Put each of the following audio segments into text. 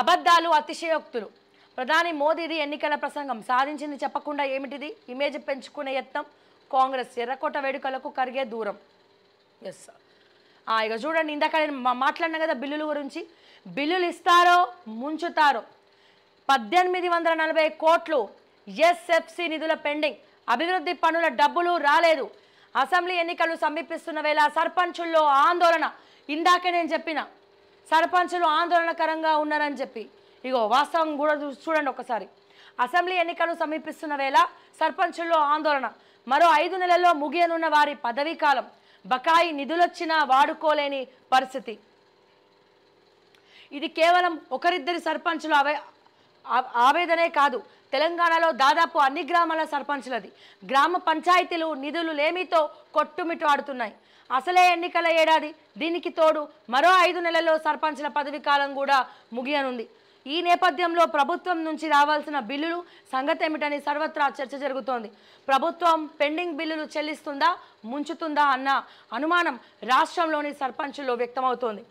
అబద్ధాలు అతిశయోక్తులు ప్రధాని మోదీది ఎన్నికల ప్రసంగం సాధించింది చెప్పకుండా ఏమిటిది ఇమేజ్ పెంచుకునే యత్నం కాంగ్రెస్ ఎర్రకోట వేడుకలకు కరిగే దూరం ఎస్ ఇక చూడండి ఇందాక నేను మాట్లాడినా కదా బిల్లుల గురించి బిల్లులు ఇస్తారో ముంచుతారో పద్దెనిమిది వందల నలభై కోట్లు ఎస్ఎఫ్సి నిధుల పెండింగ్ అభివృద్ధి పనుల డబ్బులు రాలేదు అసెంబ్లీ ఎన్నికలు సమీపిస్తున్న వేళ సర్పంచుల్లో ఆందోళన ఇందాకే నేను చెప్పిన సర్పంచులు ఆందోళనకరంగా ఉన్నారని చెప్పి ఇగో వాస్తవం కూడా చూడండి ఒకసారి అసెంబ్లీ ఎన్నికలు సమీపిస్తున్న వేళ సర్పంచుల్లో ఆందోళన మరో ఐదు నెలల్లో ముగియనున్న వారి పదవీ కాలం బకాయి నిధులొచ్చినా వాడుకోలేని పరిస్థితి ఇది కేవలం ఒకరిద్దరి సర్పంచుల అవే ఆవేదనే కాదు తెలంగాణలో దాదాపు అన్ని గ్రామాల సర్పంచులది గ్రామ పంచాయతీలు నిధులు లేమితో ఆడుతున్నాయి అసలే ఎన్నికల ఏడాది దీనికి తోడు మరో ఐదు నెలల్లో సర్పంచ్ల పదవి కాలం కూడా ముగియనుంది ఈ నేపథ్యంలో ప్రభుత్వం నుంచి రావాల్సిన బిల్లులు సంగతి ఏమిటని సర్వత్రా చర్చ జరుగుతోంది ప్రభుత్వం పెండింగ్ బిల్లులు చెల్లిస్తుందా ముంచుతుందా అన్న అనుమానం రాష్ట్రంలోని సర్పంచుల్లో వ్యక్తమవుతోంది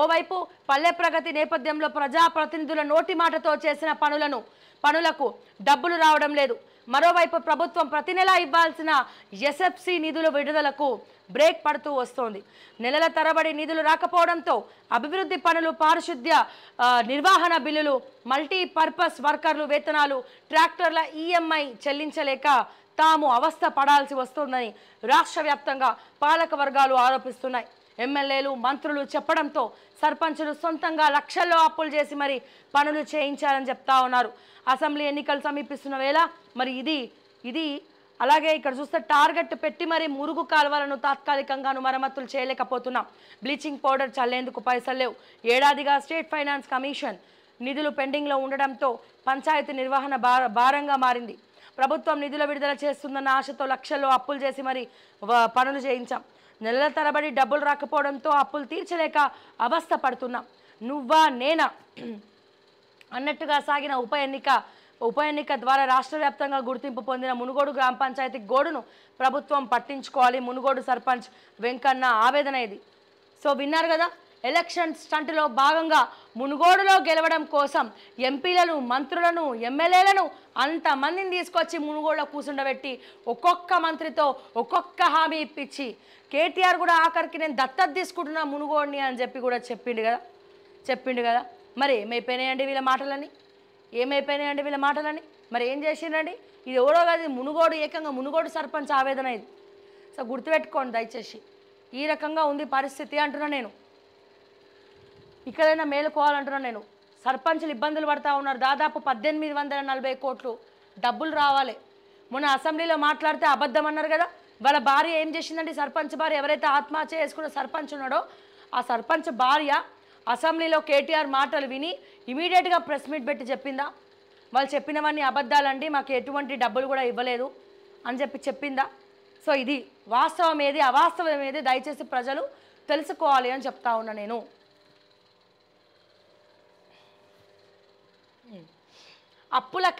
ఓవైపు పల్లె ప్రగతి నేపథ్యంలో ప్రజాప్రతినిధుల నోటి మాటతో చేసిన పనులను పనులకు డబ్బులు రావడం లేదు మరోవైపు ప్రభుత్వం ప్రతి నెల ఇవ్వాల్సిన ఎస్ఎఫ్సి నిధుల విడుదలకు బ్రేక్ పడుతూ వస్తోంది నెలల తరబడి నిధులు రాకపోవడంతో అభివృద్ధి పనులు పారిశుద్ధ్య నిర్వహణ బిల్లులు మల్టీపర్పస్ వర్కర్లు వేతనాలు ట్రాక్టర్ల ఈఎంఐ చెల్లించలేక తాము అవస్థ పడాల్సి వస్తోందని రాష్ట్ర వ్యాప్తంగా పాలక వర్గాలు ఆరోపిస్తున్నాయి ఎమ్మెల్యేలు మంత్రులు చెప్పడంతో సర్పంచులు సొంతంగా లక్షల్లో అప్పులు చేసి మరి పనులు చేయించాలని చెప్తా ఉన్నారు అసెంబ్లీ ఎన్నికలు సమీపిస్తున్న వేళ మరి ఇది ఇది అలాగే ఇక్కడ చూస్తే టార్గెట్ పెట్టి మరి మురుగు కాలువలను తాత్కాలికంగాను మరమ్మతులు చేయలేకపోతున్నాం బ్లీచింగ్ పౌడర్ చల్లేందుకు పైసలు లేవు ఏడాదిగా స్టేట్ ఫైనాన్స్ కమిషన్ నిధులు పెండింగ్లో ఉండడంతో పంచాయతీ నిర్వహణ భారంగా మారింది ప్రభుత్వం నిధుల విడుదల చేస్తుందన్న ఆశతో లక్షల్లో అప్పులు చేసి మరి పనులు చేయించాం నెలల తరబడి డబ్బులు రాకపోవడంతో అప్పులు తీర్చలేక అవస్థ పడుతున్నాం నువ్వా నేనా అన్నట్టుగా సాగిన ఉప ఎన్నిక ఉప ఎన్నిక ద్వారా రాష్ట్ర వ్యాప్తంగా గుర్తింపు పొందిన మునుగోడు గ్రామ పంచాయతీ గోడును ప్రభుత్వం పట్టించుకోవాలి మునుగోడు సర్పంచ్ వెంకన్న ఆవేదన ఇది సో విన్నారు కదా ఎలక్షన్ స్టంట్లో భాగంగా మునుగోడులో గెలవడం కోసం ఎంపీలను మంత్రులను ఎమ్మెల్యేలను అంతమందిని తీసుకొచ్చి మునుగోడులో కూర్చుండబెట్టి ఒక్కొక్క మంత్రితో ఒక్కొక్క హామీ ఇప్పించి కేటీఆర్ కూడా ఆఖరికి నేను దత్తత తీసుకుంటున్నా మునుగోడిని అని చెప్పి కూడా చెప్పిండు కదా చెప్పిండు కదా మరి ఏమైపోయినాయండి వీళ్ళ మాటలని ఏమైపోయినాయండి వీళ్ళ మాటలని మరి ఏం చేసిండండి ఇది ఎవరో కాదు మునుగోడు ఏకంగా మునుగోడు సర్పంచ్ ఆవేదన ఇది సో గుర్తుపెట్టుకోండి దయచేసి ఈ రకంగా ఉంది పరిస్థితి అంటున్నా నేను ఇక్కడైనా మేలుకోవాలంటున్నా నేను సర్పంచులు ఇబ్బందులు పడతా ఉన్నారు దాదాపు పద్దెనిమిది వందల నలభై కోట్లు డబ్బులు రావాలి మొన్న అసెంబ్లీలో మాట్లాడితే అబద్ధం అన్నారు కదా వాళ్ళ భార్య ఏం చేసిందండి సర్పంచ్ భార్య ఎవరైతే ఆత్మహత్య చేసుకున్న సర్పంచ్ ఉన్నాడో ఆ సర్పంచ్ భార్య అసెంబ్లీలో కేటీఆర్ మాటలు విని ఇమీడియట్గా ప్రెస్ మీట్ పెట్టి చెప్పిందా వాళ్ళు చెప్పినవన్నీ అబద్ధాలండి మాకు ఎటువంటి డబ్బులు కూడా ఇవ్వలేదు అని చెప్పి చెప్పిందా సో ఇది వాస్తవం ఏది అవాస్తవం ఏది దయచేసి ప్రజలు తెలుసుకోవాలి అని చెప్తా ఉన్నా నేను అప్పుల